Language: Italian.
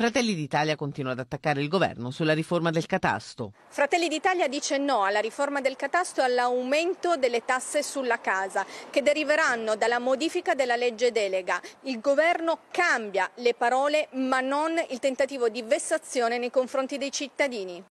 Fratelli d'Italia continua ad attaccare il governo sulla riforma del catasto. Fratelli d'Italia dice no alla riforma del catasto e all'aumento delle tasse sulla casa che deriveranno dalla modifica della legge delega. Il governo cambia le parole ma non il tentativo di vessazione nei confronti dei cittadini.